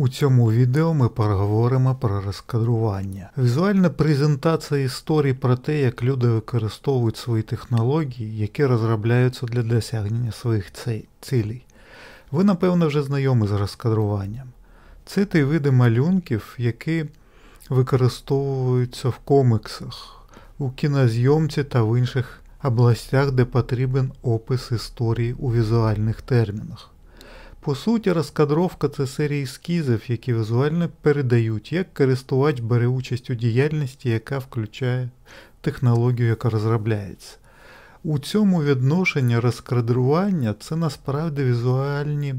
У цьому відео ми поговоримо про розкадрування. Візуальна презентація історій про те, як люди використовують свої технології, які розробляються для досягнення своїх цілей. Ви, напевно, вже знайомі з розкадруванням. Це ті види малюнків, які використовуються в комиксах, у кінозйомці та в інших областях, де потрібен опис історії у візуальних термінах. По суті, розкадровка це серія ескізів, які візуально передають, як користувач бере участь у діяльності, яка включає технологію, яка розробляється. У цьому відношенні розкадрування це насправді візуальні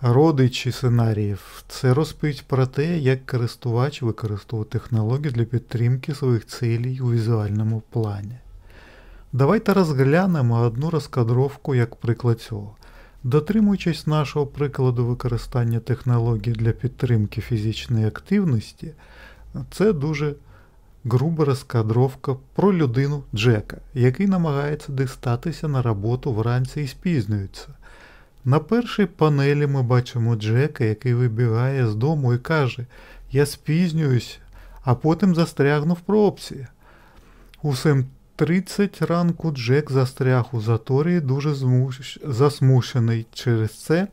родичі сценаріїв. Це розповідь про те, як користувач використовує технологію для підтримки своїх цілей у візуальному плані. Давайте розглянемо одну розкадровку як приклад цього. Дотримуючись нашого прикладу використання технологій для підтримки фізичної активності, це дуже груба розкадровка про людину Джека, який намагається дістатися на роботу вранці і спізнюється. На першій панелі ми бачимо Джека, який вибігає з дому і каже, я спізнююсь, а потім застрягну в пробці. Усім 30 ранку Джек застряг у заторі, дуже змуш... засмушений через це.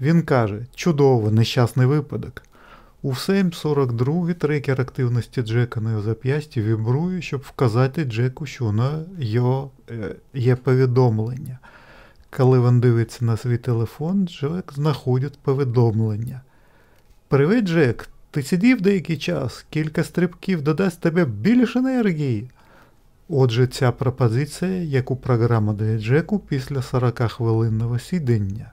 Він каже: чудово, нещасний випадок. У 7.42 трекер активності Джека на його зап'ясті вібрує, щоб вказати Джеку, що на його е, є повідомлення. Коли він дивиться на свій телефон, Джек знаходить повідомлення. Привіт, Джек! Ти сидів деякий час, кілька стрибків додасть тебе більше енергії. Отже, ця пропозиція, яку програма дає Джеку після 40 хвилинного сідання.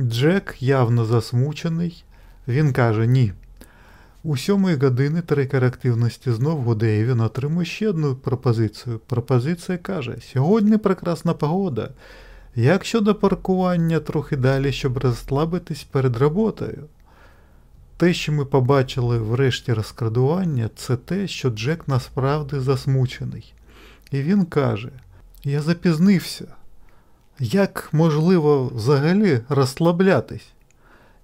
Джек явно засмучений. Він каже ні. У сьомої години трекер активності знову він отримує ще одну пропозицію. Пропозиція каже, сьогодні прекрасна погода. Як щодо паркування трохи далі, щоб розслабитись перед роботою? Те, що ми побачили врешті розкрадування, це те, що Джек насправді засмучений. І він каже: Я запізнився. Як можливо взагалі розслаблятись?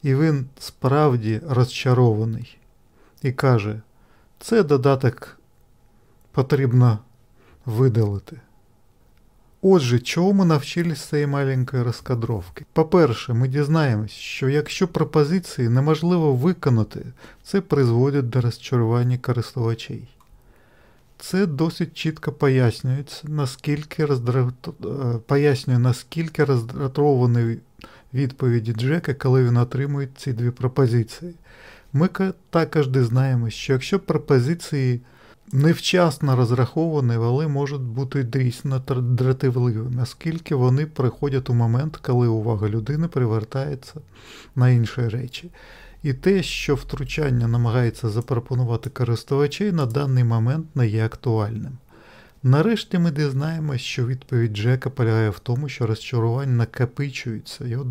І він справді розчарований і каже: це додаток потрібно видалити. Отже, чого ми навчились цієї маленької розкадровки? По-перше, ми дізнаємось, що якщо пропозиції неможливо виконати, це призводить до розчарування користувачей. Це досить чітко пояснюється, наскільки роздрав... Е, пояснює, наскільки роздратований відповіді Джека, коли він отримує ці дві пропозиції. Ми також дізнаємось, що якщо пропозиції невчасно розраховані вали можуть бути дійсно дратівливими, оскільки вони приходять у момент, коли увага людини привертається на інші речі. І те, що втручання намагається запропонувати користувачі, на даний момент не є актуальним. Нарешті ми дізнаємося, що відповідь Джека полягає в тому, що розчарування накопичується, і от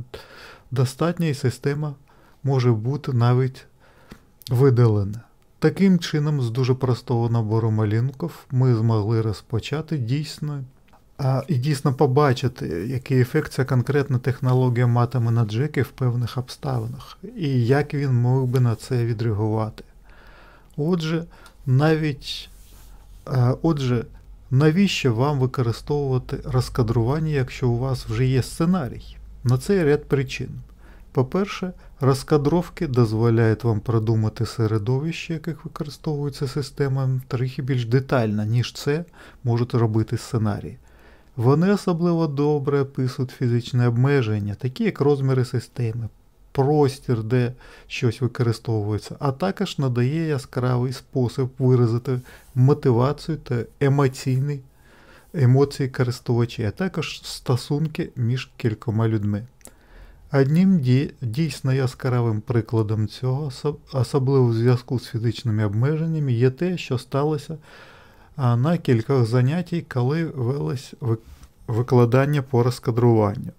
достатня і система може бути навіть видалена. Таким чином, з дуже простого набору малюнків ми змогли розпочати дійсно а, і дійсно побачити, який ефект ця конкретна технологія матиме на джеки в певних обставинах, і як він мог би на це відреагувати. Отже, навіть а, отже, навіщо вам використовувати розкадрування, якщо у вас вже є сценарій? На цей ряд причин. По-перше, розкадровки дозволяють вам продумати середовище, яких використовується система, трохи більш детально, ніж це можуть робити сценарії. Вони особливо добре описують фізичні обмеження, такі як розміри системи, простір, де щось використовується, а також надає яскравий спосіб виразити мотивацію та емоційні емоції користувачі, а також стосунки між кількома людьми. Однім дійсно яскравим прикладом цього, особливо в зв'язку з фізичними обмеженнями, є те, що сталося на кількох занятій, коли велось викладання по розкадруванню.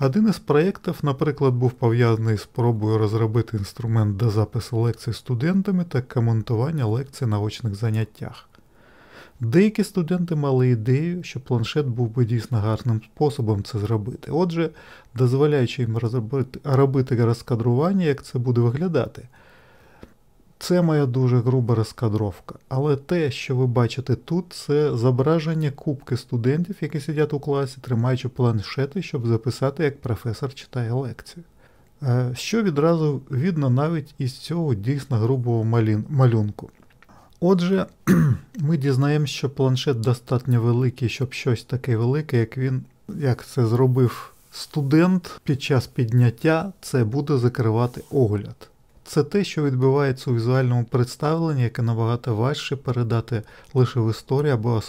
Один із проєктів, наприклад, був пов'язаний з спробою розробити інструмент для запису лекцій студентами та коментування лекцій на очних заняттях. Деякі студенти мали ідею, що планшет був би дійсно гарним способом це зробити. Отже, дозволяючи їм робити розкадрування, як це буде виглядати. Це моя дуже груба розкадровка. Але те, що ви бачите тут, це зображення кубки студентів, які сидять у класі, тримаючи планшети, щоб записати, як професор читає лекцію. Е, що відразу видно навіть із цього дійсно грубого малюнку. Отже, ми дізнаємося, що планшет достатньо великий, щоб щось таке велике, як він, як це зробив студент під час підняття, це буде закривати огляд. Це те, що відбувається у візуальному представленні, яке набагато важче передати лише в історії або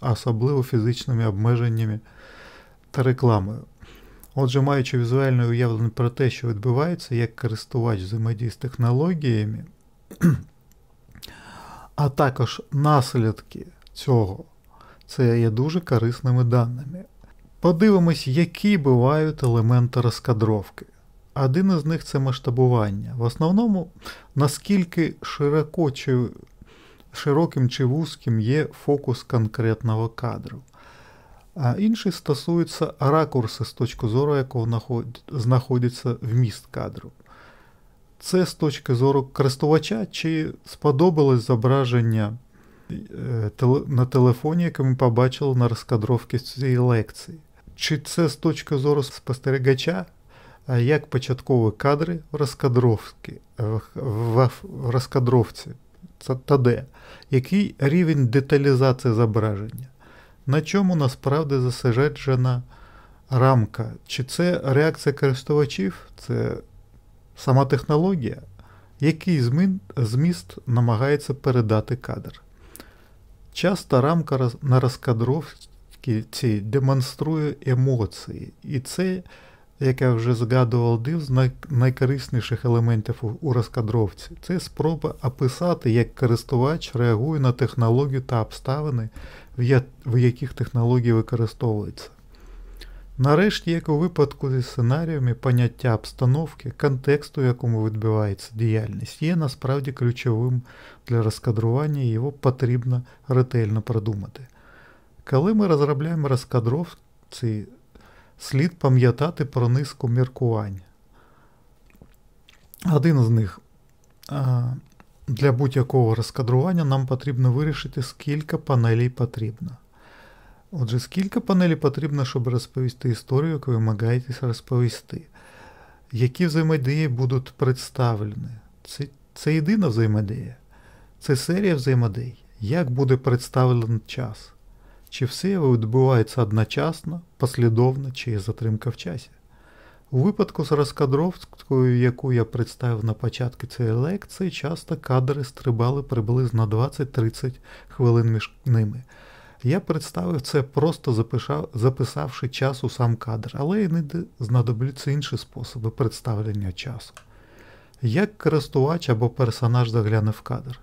особливо фізичними обмеженнями та рекламою. Отже, маючи візуальне уявлення про те, що відбувається, як користувач взаємодії з технологіями, а також наслідки цього. Це є дуже корисними даними. Подивимось, які бувають елементи розкадровки. Один із них це масштабування. В основному, наскільки широко чи широким чи вузьким є фокус конкретного кадру. А інший стосується ракурсу, з точки зору, якого знаходиться вміст кадру це з точки зору користувача, чи сподобалось зображення е, на телефоні, яке ми побачили на розкадровці цієї лекції. Чи це з точки зору спостерігача, як початкові кадри в розкадровці, в розкадровці та де? Який рівень деталізації зображення? На чому насправді засереджена рамка? Чи це реакція користувачів? Це Сама технологія, який зміст намагається передати кадр. Часто рамка на розкадровці демонструє емоції, і це, як я вже згадував, див з найкорисніших елементів у розкадровці це спроба описати, як користувач реагує на технологію та обставини, в яких технології використовується. Нарешті, як у випадку зі сценаріями, поняття обстановки, контексту, в якому відбувається діяльність, є насправді ключовим для розкадрування і його потрібно ретельно продумати. Коли ми розробляємо розкадровці, слід пам'ятати про низку міркувань. Один з них для будь-якого розкадрування нам потрібно вирішити, скільки панелей потрібно. Отже, скільки панелі потрібно, щоб розповісти історію, яку ви намагаєтесь розповісти? Які взаємодії будуть представлені? Це це єдина взаємодія, це серія взаємодій. Як буде представлений час? Чи все відбувається одночасно, послідовно чи є затримка в часі? У випадку з розкадровкою, яку я представив на початку цієї лекції, часто кадри стрибали приблизно 20-30 хвилин між ними. Я представив це просто записавши час у сам кадр, але іноді знадобляться інші способи представлення часу. Як користувач або персонаж загляне в кадр?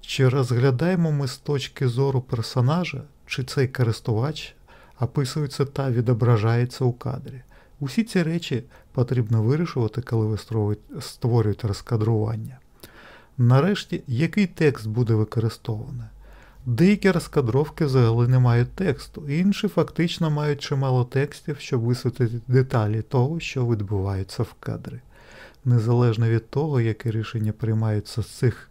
Чи розглядаємо ми з точки зору персонажа, чи цей користувач описується та відображається у кадрі? Усі ці речі потрібно вирішувати, коли ви створюєте розкадрування. Нарешті, який текст буде використовано? Деякі розкадровки взагалі не мають тексту, інші фактично мають чимало текстів, щоб висвітлити деталі того, що відбувається в кадрі. Незалежно від того, які рішення приймаються з цих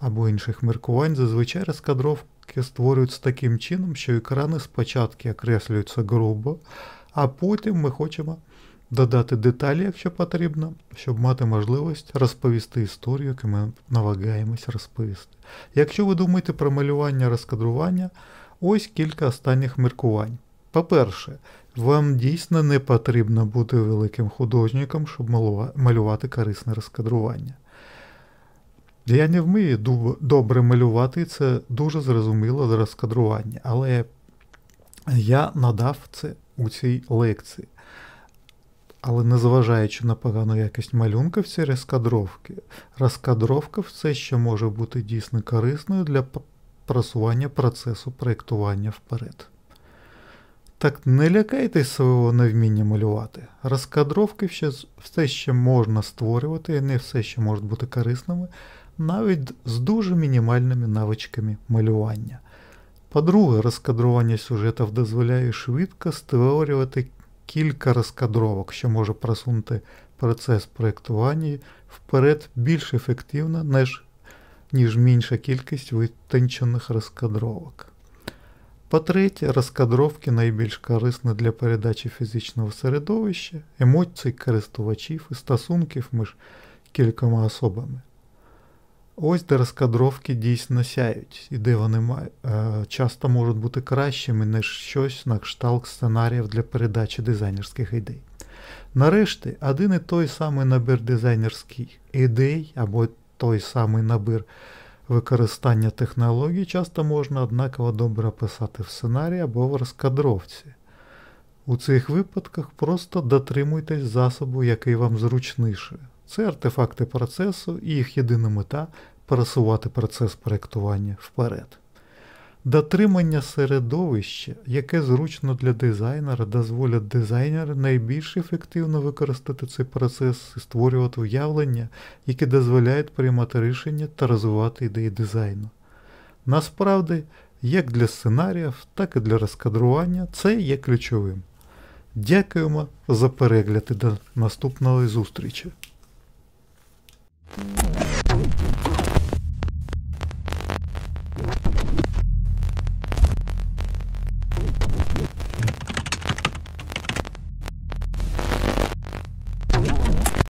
або інших міркувань, зазвичай розкадровки створюються таким чином, що екрани спочатку окреслюються грубо, а потім ми хочемо додати деталі, якщо потрібно, щоб мати можливість розповісти історію, яку ми намагаємось розповісти. Якщо ви думаєте про малювання розкадрування, ось кілька останніх міркувань. По-перше, вам дійсно не потрібно бути великим художником, щоб малювати корисне розкадрування. Я не вмію добре малювати, це дуже зрозуміло розкадрування, але я надав це у цій лекції. Але незважаючи на погану якість малюнка в цій розкадровці, розкадровка все ще може бути дійсно корисною для просування процесу проєктування вперед. Так не лякайтесь свого невміння малювати. Розкадровки все ще можна створювати і не все ще можуть бути корисними, навіть з дуже мінімальними навичками малювання. По-друге, розкадрування сюжетів дозволяє швидко створювати кілька розкадровок, що може просунути процес проєктування вперед більш ефективно, ніж, ніж менша кількість витончених розкадровок. По-третє, розкадровки найбільш корисні для передачі фізичного середовища, емоцій користувачів і стосунків між кількома особами. Ось де розкадровки дійсно сяють, і де вони е, часто можуть бути кращими, ніж щось на кшталт сценаріїв для передачі дизайнерських ідей. Нарешті, один і той самий набір дизайнерських ідей, або той самий набір використання технологій, часто можна однаково добре описати в сценарії або в розкадровці. У цих випадках просто дотримуйтесь засобу, який вам зручніше. Це артефакти процесу і їх єдина мета пересувати процес проєктування вперед. Дотримання середовища, яке зручно для дизайнера, дозволить дизайнеру найбільш ефективно використати цей процес і створювати уявлення, які дозволяють приймати рішення та розвивати ідеї дизайну. Насправді, як для сценаріїв, так і для розкадрування це є ключовим. Дякуємо за перегляд і до наступної зустрічі! Música